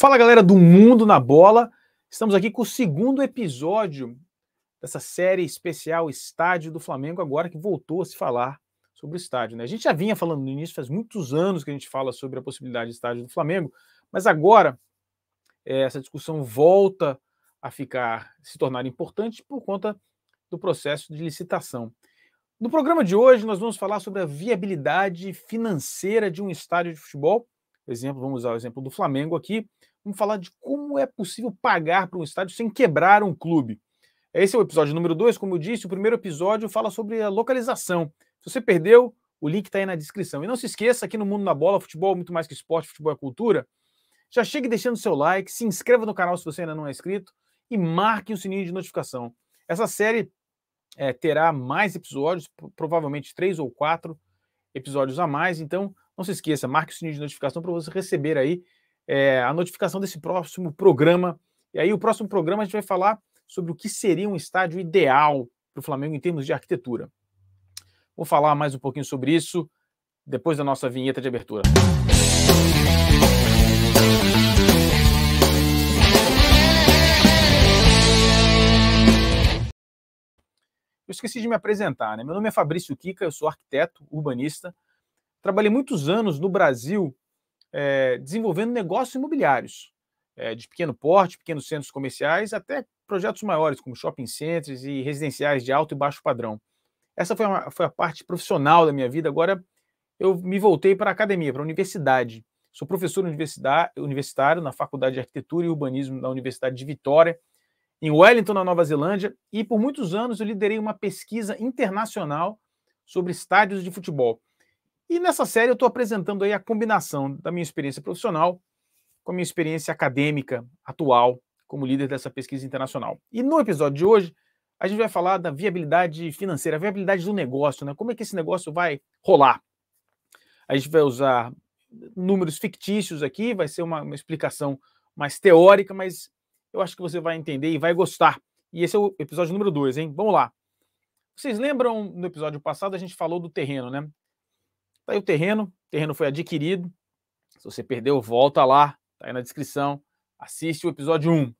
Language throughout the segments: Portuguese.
Fala galera do Mundo na Bola, estamos aqui com o segundo episódio dessa série especial Estádio do Flamengo, agora que voltou a se falar sobre o estádio. Né? A gente já vinha falando no início, faz muitos anos que a gente fala sobre a possibilidade de estádio do Flamengo, mas agora é, essa discussão volta a ficar, se tornar importante por conta do processo de licitação. No programa de hoje, nós vamos falar sobre a viabilidade financeira de um estádio de futebol exemplo, vamos usar o exemplo do Flamengo aqui, vamos falar de como é possível pagar para um estádio sem quebrar um clube. Esse é o episódio número 2, como eu disse, o primeiro episódio fala sobre a localização. Se você perdeu, o link está aí na descrição. E não se esqueça, aqui no Mundo na Bola, futebol é muito mais que esporte, futebol é cultura. Já chegue deixando seu like, se inscreva no canal se você ainda não é inscrito e marque o sininho de notificação. Essa série é, terá mais episódios, provavelmente três ou quatro episódios a mais, então não se esqueça, marque o sininho de notificação para você receber aí é, a notificação desse próximo programa. E aí, o próximo programa a gente vai falar sobre o que seria um estádio ideal para o Flamengo em termos de arquitetura. Vou falar mais um pouquinho sobre isso depois da nossa vinheta de abertura. Eu esqueci de me apresentar, né? Meu nome é Fabrício Kika, eu sou arquiteto, urbanista, Trabalhei muitos anos no Brasil é, desenvolvendo negócios imobiliários, é, de pequeno porte, pequenos centros comerciais, até projetos maiores, como shopping centers e residenciais de alto e baixo padrão. Essa foi, uma, foi a parte profissional da minha vida. Agora eu me voltei para a academia, para a universidade. Sou professor universitário na Faculdade de Arquitetura e Urbanismo da Universidade de Vitória, em Wellington, na Nova Zelândia, e por muitos anos eu liderei uma pesquisa internacional sobre estádios de futebol. E nessa série eu estou apresentando aí a combinação da minha experiência profissional com a minha experiência acadêmica atual como líder dessa pesquisa internacional. E no episódio de hoje, a gente vai falar da viabilidade financeira, a viabilidade do negócio, né? Como é que esse negócio vai rolar? A gente vai usar números fictícios aqui, vai ser uma, uma explicação mais teórica, mas eu acho que você vai entender e vai gostar. E esse é o episódio número 2, hein? Vamos lá. Vocês lembram no episódio passado a gente falou do terreno, né? Tá aí o terreno, o terreno foi adquirido. Se você perdeu, volta lá, tá aí na descrição, assiste o episódio 1.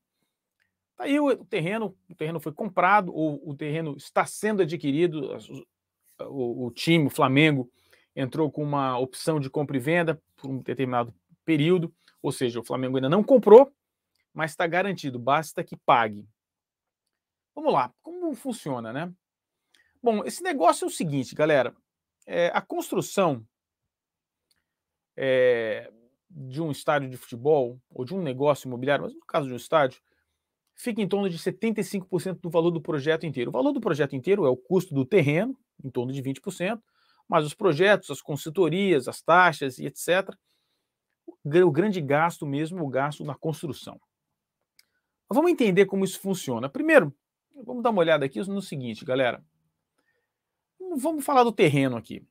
Tá aí o terreno, o terreno foi comprado, ou o terreno está sendo adquirido, o, o time, o Flamengo, entrou com uma opção de compra e venda por um determinado período, ou seja, o Flamengo ainda não comprou, mas está garantido, basta que pague. Vamos lá, como funciona, né? Bom, esse negócio é o seguinte, galera é, a construção é, de um estádio de futebol ou de um negócio imobiliário, mas no caso de um estádio, fica em torno de 75% do valor do projeto inteiro. O valor do projeto inteiro é o custo do terreno, em torno de 20%, mas os projetos, as consultorias, as taxas e etc. O grande gasto mesmo é o gasto na construção. Mas vamos entender como isso funciona. Primeiro, vamos dar uma olhada aqui no seguinte, galera vamos, falar do terreno aqui.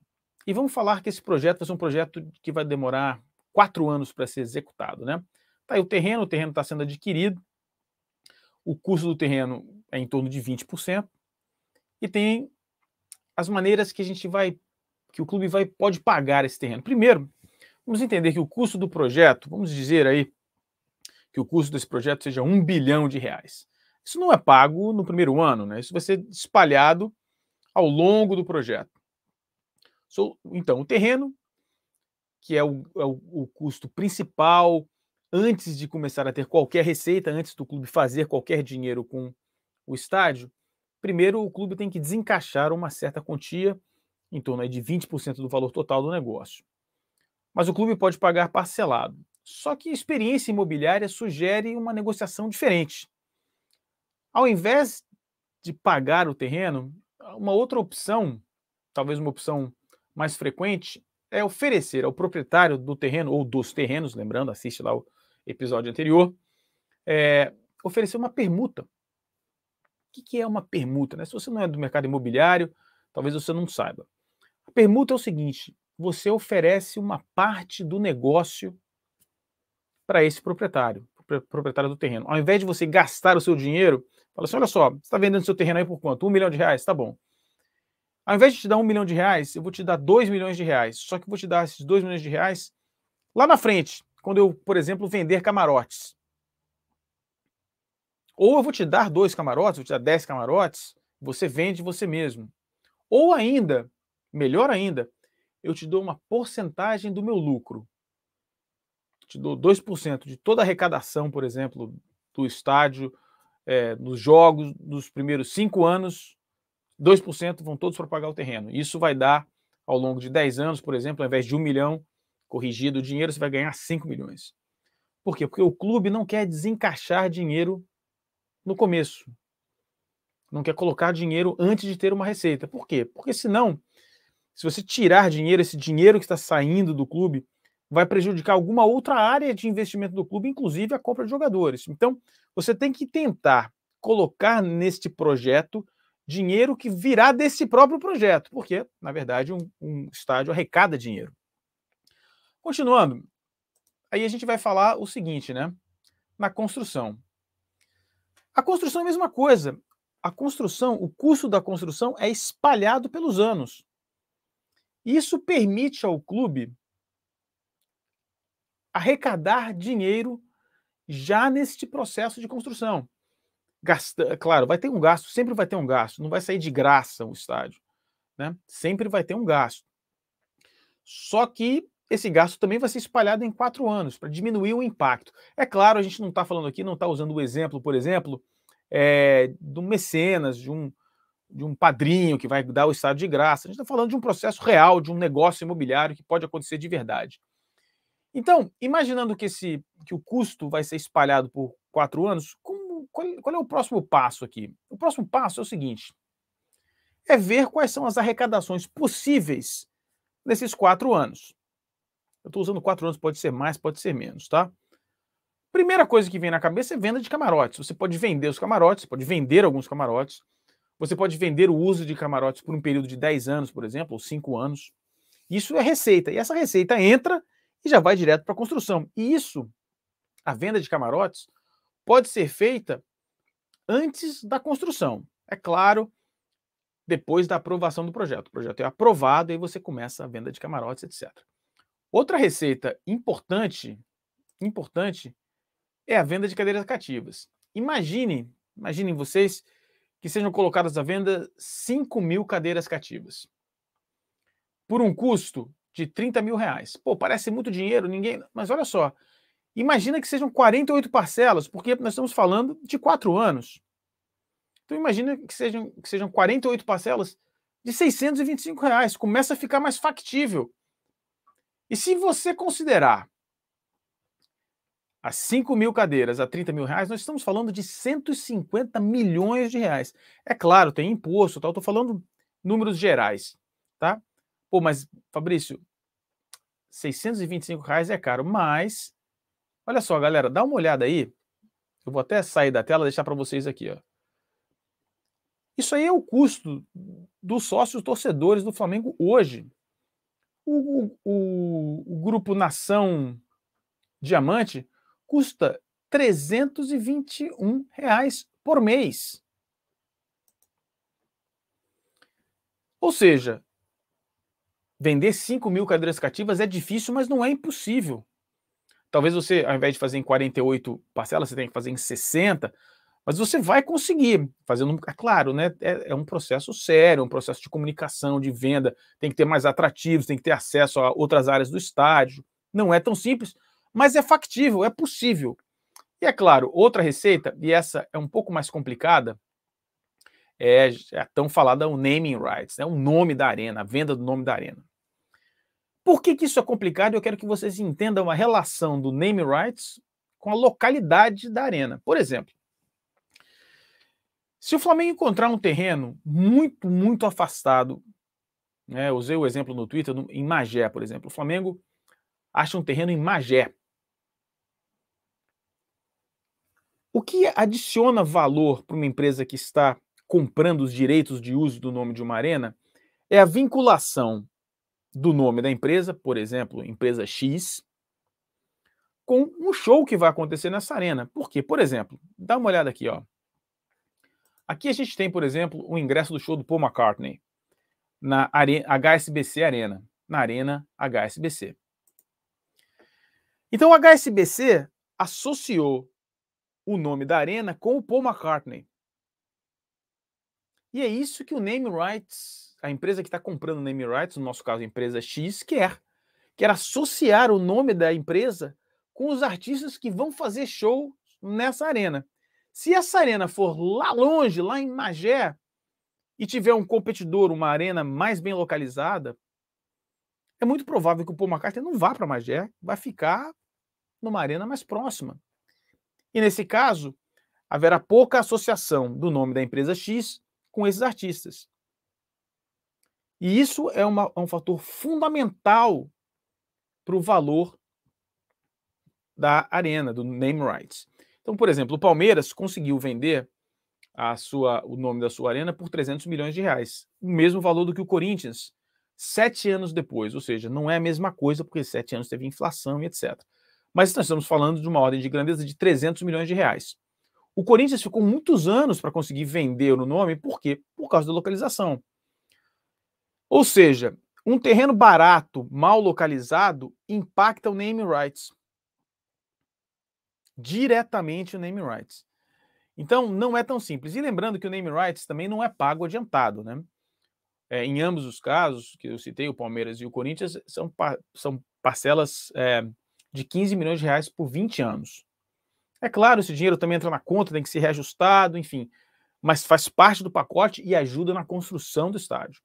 E vamos falar que esse projeto vai ser um projeto que vai demorar quatro anos para ser executado, né? Tá aí o terreno, o terreno está sendo adquirido, o custo do terreno é em torno de 20%, e tem as maneiras que a gente vai, que o clube vai, pode pagar esse terreno. Primeiro, vamos entender que o custo do projeto, vamos dizer aí que o custo desse projeto seja um bilhão de reais. Isso não é pago no primeiro ano, né? Isso vai ser espalhado ao longo do projeto. So, então, o terreno, que é o, é o, o custo principal antes de começar a ter qualquer receita, antes do clube fazer qualquer dinheiro com o estádio, primeiro o clube tem que desencaixar uma certa quantia, em torno de 20% do valor total do negócio. Mas o clube pode pagar parcelado. Só que a experiência imobiliária sugere uma negociação diferente. Ao invés de pagar o terreno, uma outra opção, talvez uma opção mais frequente, é oferecer ao proprietário do terreno ou dos terrenos, lembrando, assiste lá o episódio anterior, é, oferecer uma permuta. O que é uma permuta? Né? Se você não é do mercado imobiliário, talvez você não saiba. A permuta é o seguinte: você oferece uma parte do negócio para esse proprietário proprietário do terreno. Ao invés de você gastar o seu dinheiro, fala assim: olha só, você está vendendo seu terreno aí por quanto? Um milhão de reais? Tá bom. Ao invés de te dar um milhão de reais, eu vou te dar dois milhões de reais. Só que eu vou te dar esses dois milhões de reais lá na frente, quando eu, por exemplo, vender camarotes. Ou eu vou te dar dois camarotes, vou te dar dez camarotes, você vende você mesmo. Ou ainda, melhor ainda, eu te dou uma porcentagem do meu lucro te dou 2% de toda a arrecadação, por exemplo, do estádio, é, dos jogos, dos primeiros cinco anos, 2% vão todos para pagar o terreno. Isso vai dar, ao longo de 10 anos, por exemplo, ao invés de um milhão corrigido o dinheiro, você vai ganhar 5 milhões. Por quê? Porque o clube não quer desencaixar dinheiro no começo. Não quer colocar dinheiro antes de ter uma receita. Por quê? Porque senão, se você tirar dinheiro, esse dinheiro que está saindo do clube, vai prejudicar alguma outra área de investimento do clube, inclusive a compra de jogadores. Então, você tem que tentar colocar neste projeto dinheiro que virá desse próprio projeto, porque, na verdade, um, um estádio arrecada dinheiro. Continuando, aí a gente vai falar o seguinte, né? Na construção. A construção é a mesma coisa. A construção, o custo da construção é espalhado pelos anos. Isso permite ao clube arrecadar dinheiro já neste processo de construção. Gasta, é claro, vai ter um gasto, sempre vai ter um gasto, não vai sair de graça o estádio. Né? Sempre vai ter um gasto. Só que esse gasto também vai ser espalhado em quatro anos, para diminuir o impacto. É claro, a gente não está falando aqui, não está usando o exemplo, por exemplo, é, do mecenas, de um, de um padrinho que vai dar o estado de graça. A gente está falando de um processo real, de um negócio imobiliário que pode acontecer de verdade. Então, imaginando que, esse, que o custo vai ser espalhado por quatro anos, como, qual, qual é o próximo passo aqui? O próximo passo é o seguinte: é ver quais são as arrecadações possíveis nesses quatro anos. Eu estou usando quatro anos, pode ser mais, pode ser menos, tá? Primeira coisa que vem na cabeça é venda de camarotes. Você pode vender os camarotes, pode vender alguns camarotes. Você pode vender o uso de camarotes por um período de 10 anos, por exemplo, ou 5 anos. Isso é receita. E essa receita entra e já vai direto para a construção. E isso, a venda de camarotes, pode ser feita antes da construção. É claro, depois da aprovação do projeto. O projeto é aprovado e você começa a venda de camarotes, etc. Outra receita importante, importante é a venda de cadeiras cativas. Imagine, imaginem vocês que sejam colocadas à venda 5 mil cadeiras cativas. Por um custo de 30 mil reais. Pô, parece muito dinheiro, ninguém. Mas olha só, imagina que sejam 48 parcelas, porque nós estamos falando de quatro anos. Então imagina que sejam, que sejam 48 parcelas de 625 reais. Começa a ficar mais factível. E se você considerar as 5 mil cadeiras a 30 mil reais, nós estamos falando de 150 milhões de reais. É claro, tem imposto, tal, tá? estou falando números gerais, tá? Pô, mas Fabrício, 625 reais é caro, mas olha só, galera, dá uma olhada aí. Eu vou até sair da tela, deixar para vocês aqui, ó. Isso aí é o custo dos sócios torcedores do Flamengo hoje. O, o, o grupo Nação Diamante custa 321 reais por mês. Ou seja, Vender 5 mil cadeiras cativas é difícil, mas não é impossível. Talvez você, ao invés de fazer em 48 parcelas, você tenha que fazer em 60, mas você vai conseguir. Fazendo, é claro, né? É, é um processo sério, é um processo de comunicação, de venda. Tem que ter mais atrativos, tem que ter acesso a outras áreas do estádio. Não é tão simples, mas é factível, é possível. E é claro, outra receita, e essa é um pouco mais complicada, é, é a tão falada o naming rights, né? o nome da arena, a venda do nome da arena. Por que, que isso é complicado? Eu quero que vocês entendam a relação do name rights com a localidade da arena. Por exemplo, se o Flamengo encontrar um terreno muito, muito afastado, né, usei o exemplo no Twitter, no, em Magé, por exemplo, o Flamengo acha um terreno em Magé. O que adiciona valor para uma empresa que está comprando os direitos de uso do nome de uma arena é a vinculação do nome da empresa, por exemplo, empresa X, com um show que vai acontecer nessa arena. Por quê? Por exemplo, dá uma olhada aqui, ó. Aqui a gente tem, por exemplo, o ingresso do show do Paul McCartney na are... HSBC Arena, na Arena HSBC. Então, o HSBC associou o nome da arena com o Paul McCartney. E é isso que o name rights a empresa que está comprando name rights, no nosso caso a empresa X, quer. Quer associar o nome da empresa com os artistas que vão fazer show nessa arena. Se essa arena for lá longe, lá em Magé, e tiver um competidor, uma arena mais bem localizada, é muito provável que o Paul McCartney não vá para Magé, vai ficar numa arena mais próxima. E nesse caso, haverá pouca associação do nome da empresa X com esses artistas. E isso é, uma, é um fator fundamental para o valor da arena, do name rights. Então, por exemplo, o Palmeiras conseguiu vender a sua, o nome da sua arena por 300 milhões de reais, o mesmo valor do que o Corinthians, sete anos depois. Ou seja, não é a mesma coisa, porque sete anos teve inflação e etc. Mas nós estamos falando de uma ordem de grandeza de 300 milhões de reais. O Corinthians ficou muitos anos para conseguir vender o nome, por quê? Por causa da localização. Ou seja, um terreno barato, mal localizado, impacta o name rights. Diretamente o name rights. Então, não é tão simples. E lembrando que o name rights também não é pago adiantado, né? É, em ambos os casos, que eu citei, o Palmeiras e o Corinthians, são, são parcelas é, de 15 milhões de reais por 20 anos. É claro, esse dinheiro também entra na conta, tem que ser reajustado, enfim, mas faz parte do pacote e ajuda na construção do estádio.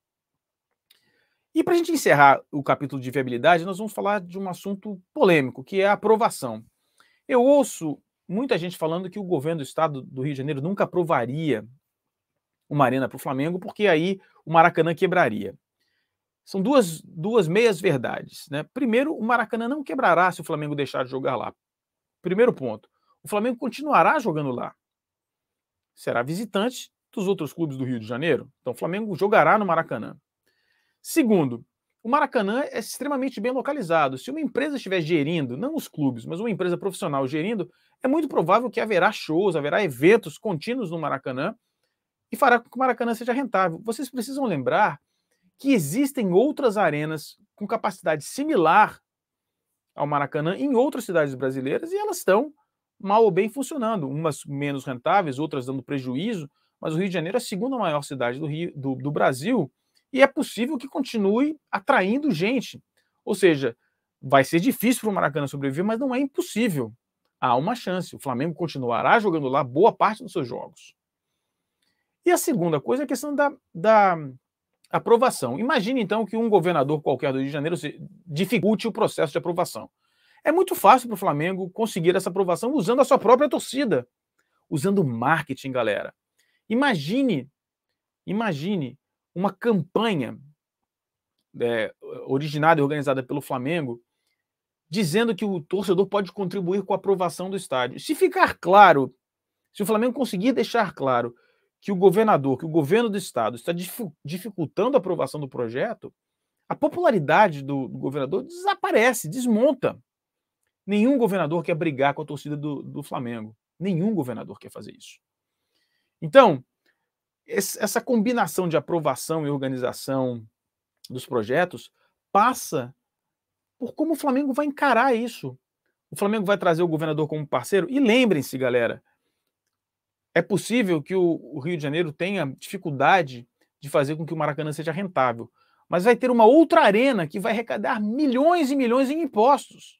E para a gente encerrar o capítulo de viabilidade, nós vamos falar de um assunto polêmico, que é a aprovação. Eu ouço muita gente falando que o governo do estado do Rio de Janeiro nunca aprovaria uma arena para o Flamengo, porque aí o Maracanã quebraria. São duas, duas meias verdades. Né? Primeiro, o Maracanã não quebrará se o Flamengo deixar de jogar lá. Primeiro ponto. O Flamengo continuará jogando lá. Será visitante dos outros clubes do Rio de Janeiro. Então o Flamengo jogará no Maracanã. Segundo, o Maracanã é extremamente bem localizado. Se uma empresa estiver gerindo, não os clubes, mas uma empresa profissional gerindo, é muito provável que haverá shows, haverá eventos contínuos no Maracanã e fará com que o Maracanã seja rentável. Vocês precisam lembrar que existem outras arenas com capacidade similar ao Maracanã em outras cidades brasileiras e elas estão mal ou bem funcionando, umas menos rentáveis, outras dando prejuízo, mas o Rio de Janeiro é a segunda maior cidade do, Rio, do, do Brasil e é possível que continue atraindo gente. Ou seja, vai ser difícil para o Maracanã sobreviver, mas não é impossível. Há uma chance. O Flamengo continuará jogando lá boa parte dos seus jogos. E a segunda coisa é a questão da, da aprovação. Imagine então que um governador qualquer do Rio de Janeiro dificulte o processo de aprovação. É muito fácil para o Flamengo conseguir essa aprovação usando a sua própria torcida, usando marketing, galera. Imagine, imagine uma campanha é, originada e organizada pelo Flamengo, dizendo que o torcedor pode contribuir com a aprovação do estádio. Se ficar claro, se o Flamengo conseguir deixar claro que o governador, que o governo do estado está dificultando a aprovação do projeto, a popularidade do, do governador desaparece, desmonta. Nenhum governador quer brigar com a torcida do, do Flamengo. Nenhum governador quer fazer isso. Então, esse, essa combinação de aprovação e organização dos projetos passa por como o Flamengo vai encarar isso. O Flamengo vai trazer o governador como parceiro? E lembrem-se, galera, é possível que o, o Rio de Janeiro tenha dificuldade de fazer com que o Maracanã seja rentável, mas vai ter uma outra arena que vai arrecadar milhões e milhões em impostos,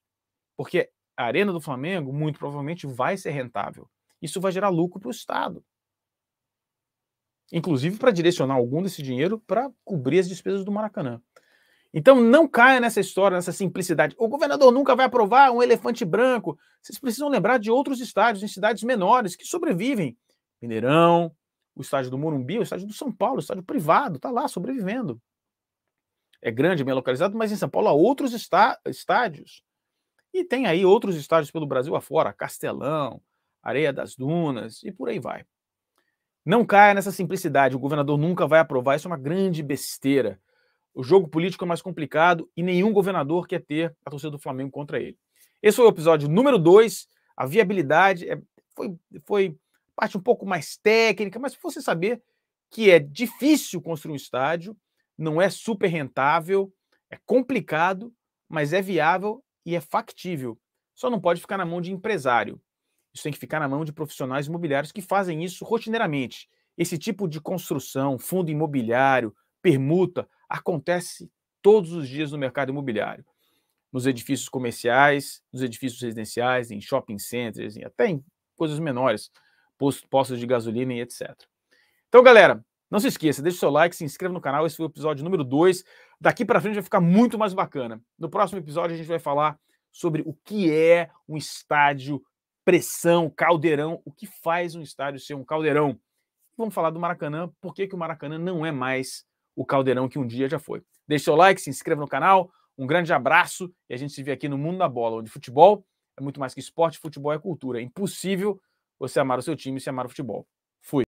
porque a arena do Flamengo muito provavelmente vai ser rentável. Isso vai gerar lucro para o Estado inclusive para direcionar algum desse dinheiro para cobrir as despesas do Maracanã. Então não caia nessa história, nessa simplicidade. O governador nunca vai aprovar um elefante branco. Vocês precisam lembrar de outros estádios em cidades menores que sobrevivem. Mineirão, o estádio do Morumbi, o estádio do São Paulo, o estádio privado, está lá sobrevivendo. É grande, bem localizado, mas em São Paulo há outros estádios. E tem aí outros estádios pelo Brasil afora, Castelão, Areia das Dunas e por aí vai. Não caia nessa simplicidade, o governador nunca vai aprovar, isso é uma grande besteira. O jogo político é mais complicado e nenhum governador quer ter a torcida do Flamengo contra ele. Esse foi o episódio número 2. A viabilidade é, foi, foi parte um pouco mais técnica, mas você saber que é difícil construir um estádio, não é super rentável, é complicado, mas é viável e é factível. Só não pode ficar na mão de empresário. Isso tem que ficar na mão de profissionais imobiliários que fazem isso rotineiramente. Esse tipo de construção, fundo imobiliário, permuta, acontece todos os dias no mercado imobiliário. Nos edifícios comerciais, nos edifícios residenciais, em shopping centers, até em coisas menores, postos de gasolina e etc. Então, galera, não se esqueça, deixe seu like, se inscreva no canal. Esse foi o episódio número 2. Daqui para frente vai ficar muito mais bacana. No próximo episódio a gente vai falar sobre o que é um estádio pressão, caldeirão, o que faz um estádio ser um caldeirão. Vamos falar do Maracanã, por que, que o Maracanã não é mais o caldeirão que um dia já foi. Deixe seu like, se inscreva no canal, um grande abraço e a gente se vê aqui no Mundo da Bola, onde futebol é muito mais que esporte, futebol é cultura. É impossível você amar o seu time se amar o futebol. Fui.